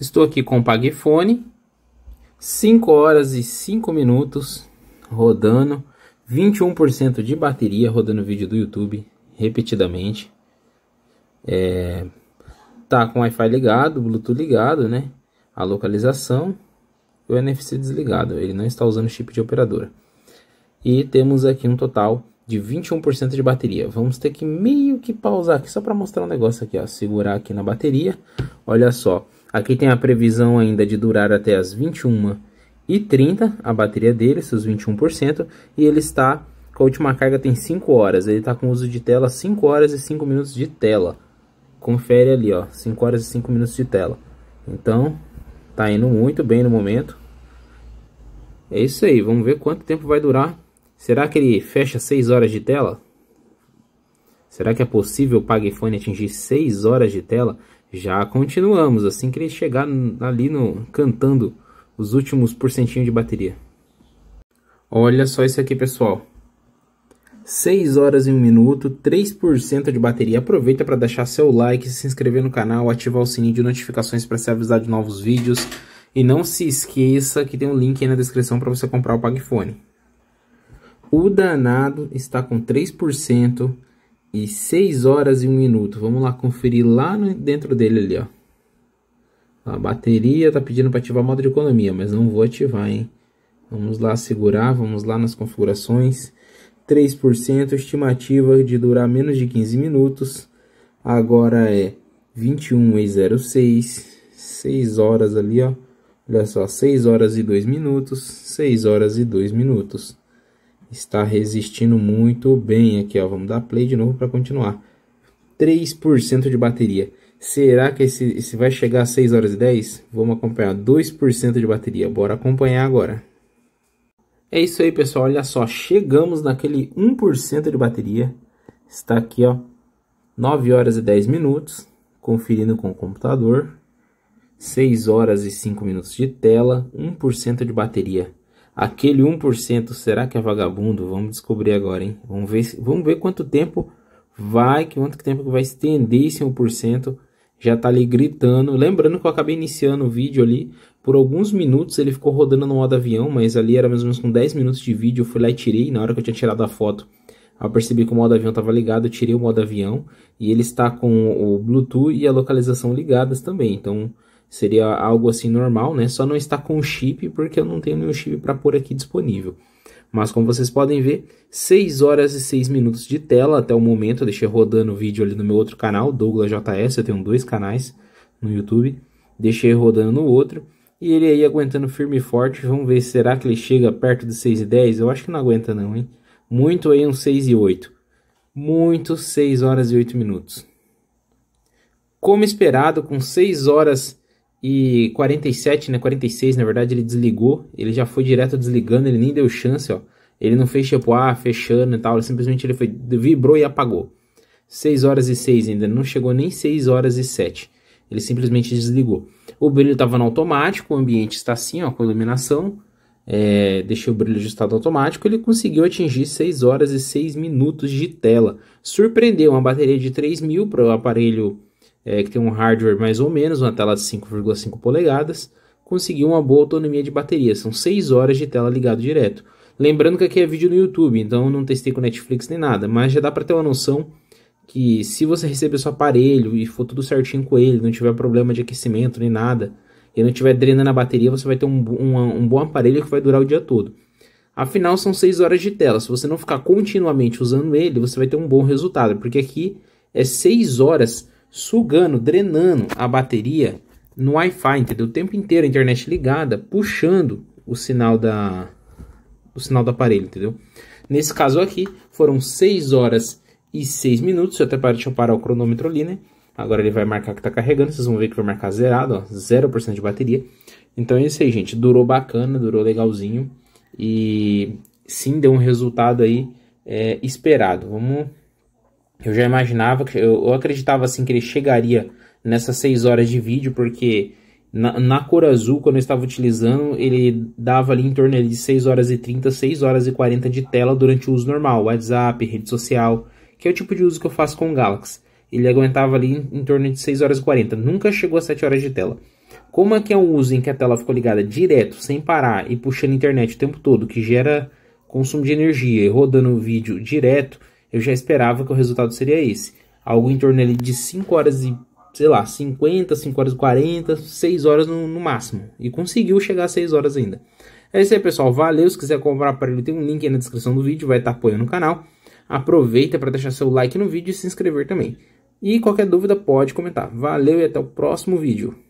Estou aqui com o Pagfone, 5 horas e 5 minutos rodando, 21% de bateria rodando vídeo do YouTube repetidamente. É, tá com Wi-Fi ligado, Bluetooth ligado, né? A localização e o NFC desligado, ele não está usando chip de operadora. E temos aqui um total de 21% de bateria. Vamos ter que meio que pausar aqui só para mostrar um negócio aqui, ó. Segurar aqui na bateria. Olha só, aqui tem a previsão ainda de durar até as 21 e 30 a bateria dele, seus 21%, e ele está com a última carga tem 5 horas. Ele está com uso de tela 5 horas e 5 minutos de tela. Confere ali, ó, 5 horas e 5 minutos de tela. Então, tá indo muito bem no momento. É isso aí, vamos ver quanto tempo vai durar Será que ele fecha 6 horas de tela? Será que é possível o PagFone atingir 6 horas de tela? Já continuamos, assim que ele chegar ali no cantando os últimos porcentinhos de bateria. Olha só isso aqui, pessoal. 6 horas e 1 minuto, 3% de bateria. Aproveita para deixar seu like, se inscrever no canal, ativar o sininho de notificações para ser avisado de novos vídeos. E não se esqueça que tem um link aí na descrição para você comprar o PagFone. O danado está com 3% e 6 horas e 1 minuto. Vamos lá conferir lá no, dentro dele ali, ó. A bateria tá pedindo para ativar modo de economia, mas não vou ativar, hein? Vamos lá segurar, vamos lá nas configurações. 3% estimativa de durar menos de 15 minutos. Agora é 21,06, 6 horas ali, ó. Olha só, 6 horas e 2 minutos, 6 horas e 2 minutos está resistindo muito bem aqui, ó. Vamos dar play de novo para continuar. 3% de bateria. Será que esse, esse, vai chegar a 6 horas e 10? Vamos acompanhar. 2% de bateria. Bora acompanhar agora. É isso aí, pessoal. Olha só, chegamos naquele 1% de bateria. Está aqui, ó. 9 horas e 10 minutos. Conferindo com o computador. 6 horas e 5 minutos de tela. 1% de bateria. Aquele 1% será que é vagabundo? Vamos descobrir agora, hein? Vamos ver, vamos ver quanto tempo vai, quanto tempo vai estender esse 1%. Já tá ali gritando. Lembrando que eu acabei iniciando o vídeo ali. Por alguns minutos ele ficou rodando no modo avião, mas ali era mais ou menos com 10 minutos de vídeo. Eu fui lá e tirei. Na hora que eu tinha tirado a foto, eu percebi que o modo avião estava ligado. Eu tirei o modo avião e ele está com o Bluetooth e a localização ligadas também. Então Seria algo assim normal, né? Só não está com chip porque eu não tenho nenhum chip para pôr aqui disponível. Mas como vocês podem ver, 6 horas e 6 minutos de tela até o momento. Eu deixei rodando o vídeo ali no meu outro canal, Douglas JS. Eu tenho dois canais no YouTube. Deixei rodando no outro. E ele aí aguentando firme e forte. Vamos ver, será que ele chega perto de 6 e 10? Eu acho que não aguenta não, hein? Muito aí um 6 e 8. Muito 6 horas e 8 minutos. Como esperado, com 6 horas e 47, né, 46, na verdade, ele desligou, ele já foi direto desligando, ele nem deu chance, ó. Ele não fez tipo, ah, fechando e tal, ele simplesmente ele foi, vibrou e apagou. 6 horas e 6 ainda, não chegou nem 6 horas e 7. Ele simplesmente desligou. O brilho estava no automático, o ambiente está assim, ó, com iluminação. É, deixei o brilho ajustado automático, ele conseguiu atingir 6 horas e 6 minutos de tela. Surpreendeu uma bateria de 3.000 mil para o aparelho é, que tem um hardware mais ou menos, uma tela de 5,5 polegadas, conseguiu uma boa autonomia de bateria. São 6 horas de tela ligado direto. Lembrando que aqui é vídeo no YouTube, então não testei com Netflix nem nada, mas já dá para ter uma noção que se você receber seu aparelho e for tudo certinho com ele, não tiver problema de aquecimento nem nada, e não tiver drenando a bateria, você vai ter um, um, um bom aparelho que vai durar o dia todo. Afinal, são 6 horas de tela. Se você não ficar continuamente usando ele, você vai ter um bom resultado, porque aqui é 6 horas sugando, drenando a bateria no Wi-Fi, entendeu? O tempo inteiro a internet ligada, puxando o sinal da o sinal do aparelho, entendeu? Nesse caso aqui, foram 6 horas e 6 minutos. Eu até parei deixa eu parar o cronômetro ali, né? Agora ele vai marcar que tá carregando. Vocês vão ver que vai marcar zerado, ó. 0% de bateria. Então é isso aí, gente. Durou bacana, durou legalzinho. E sim, deu um resultado aí é, esperado. Vamos eu já imaginava, eu, eu acreditava assim que ele chegaria nessas 6 horas de vídeo, porque na, na, cor azul, quando eu estava utilizando, ele dava ali em torno de 6 horas e 30, 6 horas e 40 de tela durante o uso normal, WhatsApp, rede social, que é o tipo de uso que eu faço com o Galaxy. Ele aguentava ali em, em torno de 6 horas e 40, nunca chegou a 7 horas de tela. Como é que é um uso em que a tela ficou ligada direto, sem parar e puxando internet o tempo todo, que gera consumo de energia, rodando o vídeo direto, eu já esperava que o resultado seria esse. Algo em torno ali de 5 horas e, sei lá, 50, 5 horas e 40, 6 horas no, no máximo. E conseguiu chegar a 6 horas ainda. É isso aí, pessoal. Valeu. Se quiser comprar o aparelho, tem um link aí na descrição do vídeo, vai estar tá apoiando o canal. Aproveita para deixar seu like no vídeo e se inscrever também. E qualquer dúvida pode comentar. Valeu e até o próximo vídeo.